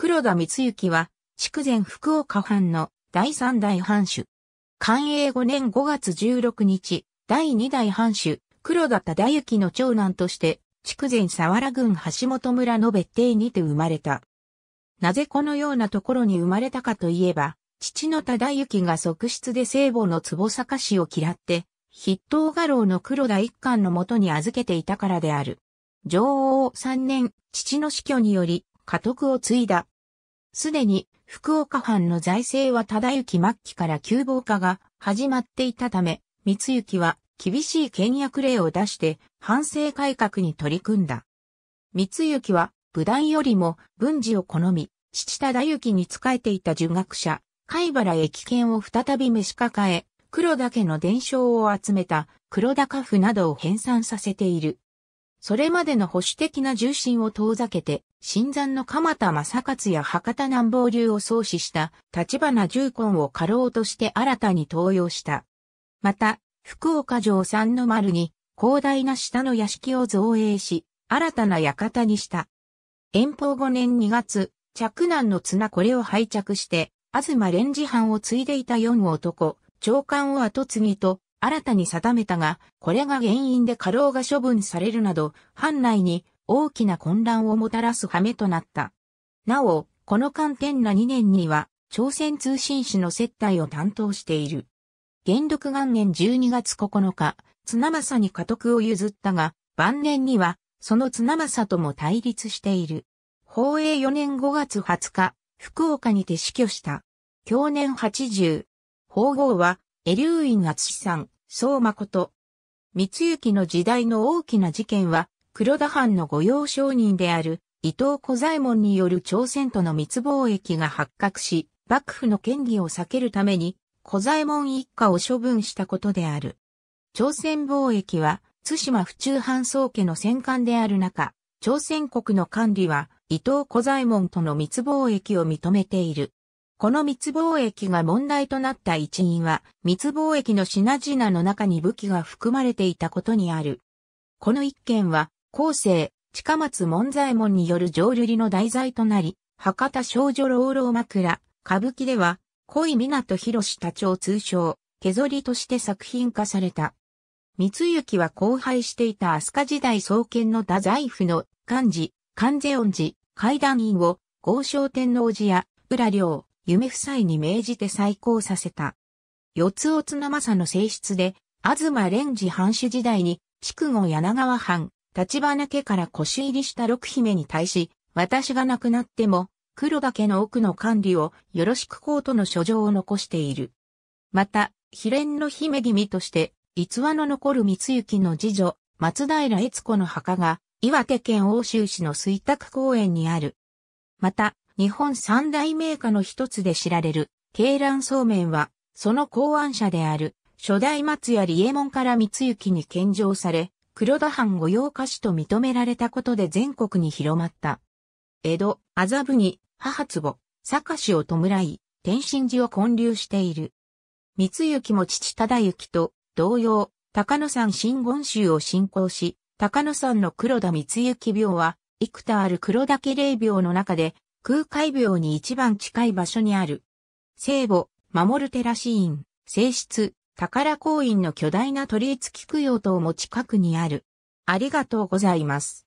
黒田光行は、筑前福岡藩の第三代藩主。寛永5年5月16日、第二代藩主、黒田忠行の長男として、筑前佐原郡橋本村の別邸にて生まれた。なぜこのようなところに生まれたかといえば、父の忠行が側室で聖母の壺坂氏を嫌って、筆頭画廊の黒田一貫のもとに預けていたからである。女王三年、父の死去により、家督を継いだすでに福岡藩の財政は忠行末期から窮乏化が始まっていたため、光行は厳しい倹約令を出して反省改革に取り組んだ。光行は武断よりも文字を好み、父忠行に仕えていた儒学者、貝原駅券を再び召し抱え、黒田家の伝承を集めた黒田家譜などを編纂させている。それまでの保守的な重心を遠ざけて、新山の鎌田正勝や博多南房流を創始した立花重根を過労として新たに登用した。また、福岡城三の丸に広大な下の屋敷を造営し、新たな館にした。遠方5年2月、着難の綱これを拝着して、東連次藩を継いでいた四男、長官を後継ぎと新たに定めたが、これが原因で過労が処分されるなど、藩内に大きな混乱をもたらす羽目となった。なお、この観点な2年には、朝鮮通信使の接待を担当している。元禄元年12月9日、綱政に家督を譲ったが、晩年には、その綱政とも対立している。宝永4年5月20日、福岡にて死去した。去年80。宝号は、エリューインシさん、相誠。三幸の時代の大きな事件は、黒田藩の御用商人である伊藤小左衛門による朝鮮との密貿易が発覚し、幕府の権利を避けるために小左衛門一家を処分したことである。朝鮮貿易は津島府中藩宗家の戦艦である中、朝鮮国の管理は伊藤小左衛門との密貿易を認めている。この密貿易が問題となった一因は、密貿易の品々の中に武器が含まれていたことにある。この一件は、後世、近松門左衛門による浄瑠璃の題材となり、博多少女老老枕、歌舞伎では、恋港博士多長通称、毛ぞりとして作品化された。三幸は荒廃していた飛鳥時代創建の太宰府の漢字、漢世音寺、階段院を豪商天皇寺や浦良、夢夫妻に命じて再興させた。四つなまさの性質で、東蓮寺藩主時代に、筑後柳川藩、立花家から腰入りした六姫に対し、私が亡くなっても、黒田家の奥の管理をよろしくこうとの書状を残している。また、秘伝の姫君として、逸話の残る三行の次女、松平悦子の墓が、岩手県欧州市の水卓公園にある。また、日本三大名家の一つで知られる、鶏卵そうめんは、その考案者である、初代松屋利右衛門から三行に献上され、黒田藩御用菓子と認められたことで全国に広まった。江戸、麻布に、母壺、坂氏を弔い、天心寺を建立している。三幸も父忠幸と同様、高野山真言宗を信仰し、高野山の黒田三幸病は、幾多ある黒田家霊病の中で、空海病に一番近い場所にある。聖母、守る寺寺院、正室、宝公園の巨大な鳥居付き供養塔も近くにある。ありがとうございます。